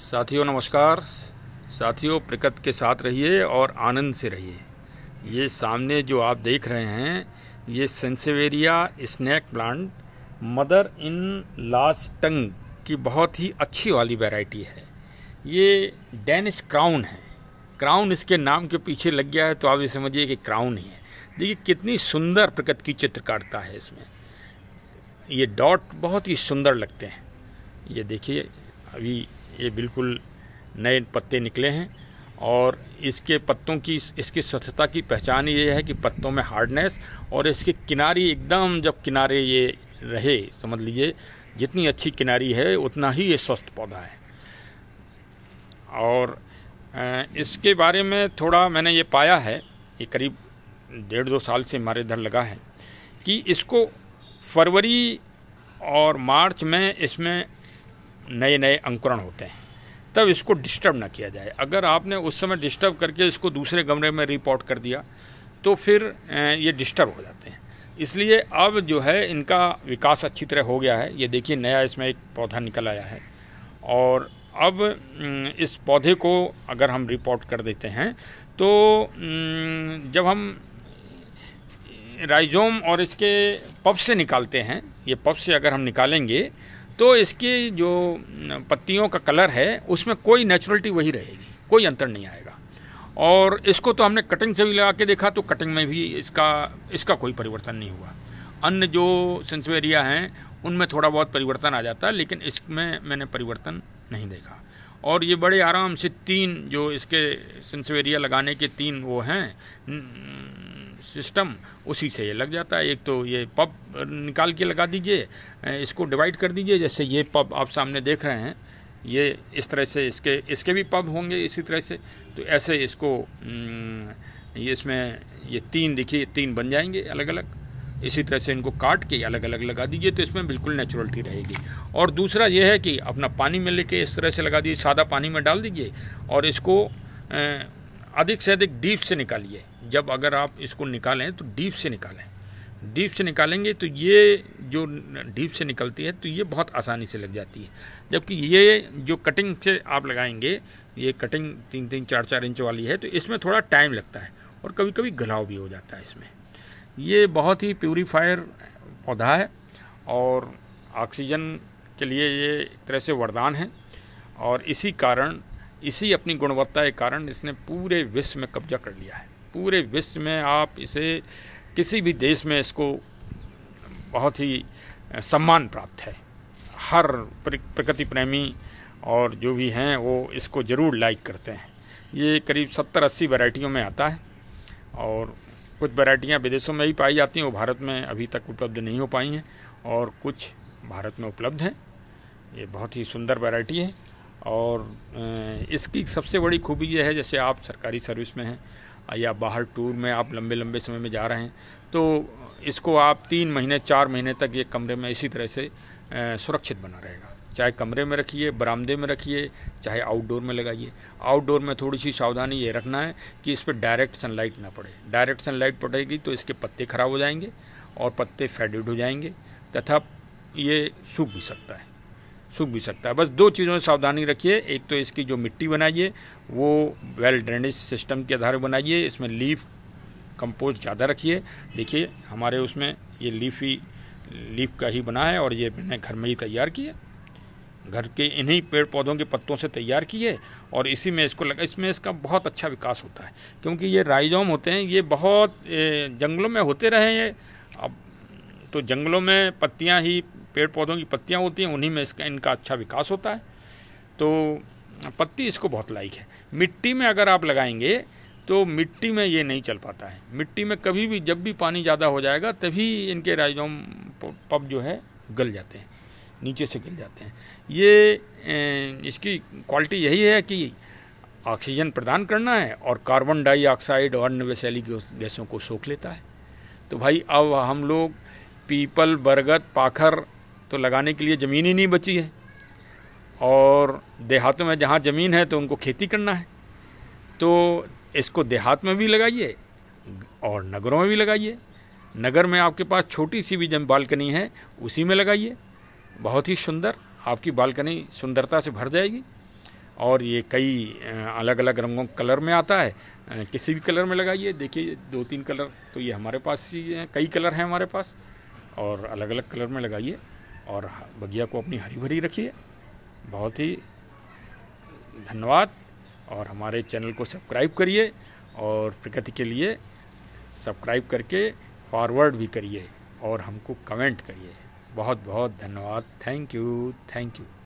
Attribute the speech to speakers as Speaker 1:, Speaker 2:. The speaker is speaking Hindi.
Speaker 1: साथियों नमस्कार साथियों प्रकृति के साथ रहिए और आनंद से रहिए ये सामने जो आप देख रहे हैं ये sansevieria snake plant mother in law's tongue की बहुत ही अच्छी वाली वैरायटी है ये डेनिश क्राउन है क्राउन इसके नाम के पीछे लग गया है तो आप ये समझिए कि क्राउन ही है देखिए कितनी सुंदर प्रकृति की काटता है इसमें ये डॉट बहुत ही सुंदर लगते हैं ये देखिए अभी ये बिल्कुल नए पत्ते निकले हैं और इसके पत्तों की इसकी स्वच्छता की पहचान ये है कि पत्तों में हार्डनेस और इसके किनारी एकदम जब किनारे ये रहे समझ लीजिए जितनी अच्छी किनारी है उतना ही ये स्वस्थ पौधा है और इसके बारे में थोड़ा मैंने ये पाया है ये करीब डेढ़ दो साल से हमारे इधर लगा है कि इसको फरवरी और मार्च में इसमें नए नए अंकुरण होते हैं तब इसको डिस्टर्ब ना किया जाए अगर आपने उस समय डिस्टर्ब करके इसको दूसरे गमरे में रिपोर्ट कर दिया तो फिर ये डिस्टर्ब हो जाते हैं इसलिए अब जो है इनका विकास अच्छी तरह हो गया है ये देखिए नया इसमें एक पौधा निकल आया है और अब इस पौधे को अगर हम रिपोर्ट कर देते हैं तो जब हम राइजोम और इसके पप से निकालते हैं ये पप से अगर हम निकालेंगे तो इसकी जो पत्तियों का कलर है उसमें कोई नेचुरलिटी वही रहेगी कोई अंतर नहीं आएगा और इसको तो हमने कटिंग से भी लगा के देखा तो कटिंग में भी इसका इसका कोई परिवर्तन नहीं हुआ अन्य जो सेंसवेरिया हैं उनमें थोड़ा बहुत परिवर्तन आ जाता है लेकिन इसमें मैंने परिवर्तन नहीं देखा और ये बड़े आराम से तीन जो इसके सेंसवेरिया लगाने के तीन वो हैं सिस्टम उसी से ये लग जाता है एक तो ये पब निकाल के लगा दीजिए इसको डिवाइड कर दीजिए जैसे ये पब आप सामने देख रहे हैं ये इस तरह से इसके इसके भी पब होंगे इसी तरह से तो ऐसे इसको ये इसमें ये तीन देखिए तीन बन जाएंगे अलग अलग इसी तरह से इनको काट के अलग अलग लगा दीजिए तो इसमें बिल्कुल नेचुरलिटी रहेगी और दूसरा ये है कि अपना पानी में लेके इस तरह से लगा दीजिए सादा पानी में डाल दीजिए और इसको अधिक से अधिक डीप से निकालिए जब अगर आप इसको निकालें तो डीप से निकालें डीप से निकालेंगे तो ये जो डीप से निकलती है तो ये बहुत आसानी से लग जाती है जबकि ये जो कटिंग से आप लगाएंगे ये कटिंग तीन तीन चार चार इंच वाली है तो इसमें थोड़ा टाइम लगता है और कभी कभी गलाव भी हो जाता है इसमें ये बहुत ही प्योरीफायर पौधा है और ऑक्सीजन के लिए ये एक तरह से वरदान है और इसी कारण इसी अपनी गुणवत्ता के कारण इसने पूरे विश्व में कब्जा कर लिया है पूरे विश्व में आप इसे किसी भी देश में इसको बहुत ही सम्मान प्राप्त है हर प्रकृति प्रेमी और जो भी हैं वो इसको ज़रूर लाइक करते हैं ये करीब सत्तर अस्सी वैरायटियों में आता है और कुछ वैरायटियाँ विदेशों में ही पाई जाती हैं वो भारत में अभी तक उपलब्ध नहीं हो पाई हैं और कुछ भारत में उपलब्ध हैं ये बहुत ही सुंदर वैरायटी है और इसकी सबसे बड़ी खूबी यह है जैसे आप सरकारी सर्विस में हैं या बाहर टूर में आप लंबे लंबे समय में जा रहे हैं तो इसको आप तीन महीने चार महीने तक ये कमरे में इसी तरह से सुरक्षित बना रहेगा चाहे कमरे में रखिए बरामदे में रखिए चाहे आउटडोर में लगाइए आउटडोर में थोड़ी सी सावधानी ये रखना है कि इस पर डायरेक्ट सनलाइट ना पड़े डायरेक्ट सनलाइट पड़ेगी तो इसके पत्ते खराब हो जाएंगे और पत्ते फेडेड हो जाएंगे तथा ये सूख भी सकता है सूख भी सकता है बस दो चीज़ों में सावधानी रखिए एक तो इसकी जो मिट्टी बनाइए वो वेल ड्रेनेज सिस्टम के आधार बनाइए इसमें लीफ कंपोस्ट ज़्यादा रखिए देखिए हमारे उसमें ये लीफ ही लीफ का ही बना है और ये मैंने घर में ही तैयार किए घर के इन्हीं पेड़ पौधों के पत्तों से तैयार किए और इसी में इसको लगा इसमें इसका बहुत अच्छा विकास होता है क्योंकि ये राइजोम होते हैं ये बहुत जंगलों में होते रहे हैं अब तो जंगलों में पत्तियां ही पेड़ पौधों की पत्तियाँ होती हैं उन्हीं में इसका इनका अच्छा विकास होता है तो पत्ती इसको बहुत लाइक है मिट्टी में अगर आप लगाएंगे तो मिट्टी में ये नहीं चल पाता है मिट्टी में कभी भी जब भी पानी ज़्यादा हो जाएगा तभी इनके राइजोम पब जो है गल जाते हैं नीचे से गिर जाते हैं ये इसकी क्वालिटी यही है कि ऑक्सीजन प्रदान करना है और कार्बन डाइऑक्साइड और अन्य गैसों को सोख लेता है तो भाई अब हम लोग पीपल बरगद पाखर तो लगाने के लिए ज़मीन ही नहीं बची है और देहातों में जहाँ ज़मीन है तो उनको खेती करना है तो इसको देहात में भी लगाइए और नगरों में भी लगाइए नगर में आपके पास छोटी सी भी जम बालकनी है उसी में लगाइए बहुत ही सुंदर आपकी बालकनी सुंदरता से भर जाएगी और ये कई अलग अलग रंगों कलर में आता है किसी भी कलर में लगाइए देखिए दो तीन कलर तो ये हमारे पास ही कई कलर हैं हमारे पास और अलग अलग कलर में लगाइए और बगिया को अपनी हरी भरी रखिए बहुत ही धन्यवाद और हमारे चैनल को सब्सक्राइब करिए और प्रगति के लिए सब्सक्राइब करके फॉरवर्ड भी करिए और हमको कमेंट करिए बहुत बहुत धन्यवाद थैंक यू थैंक यू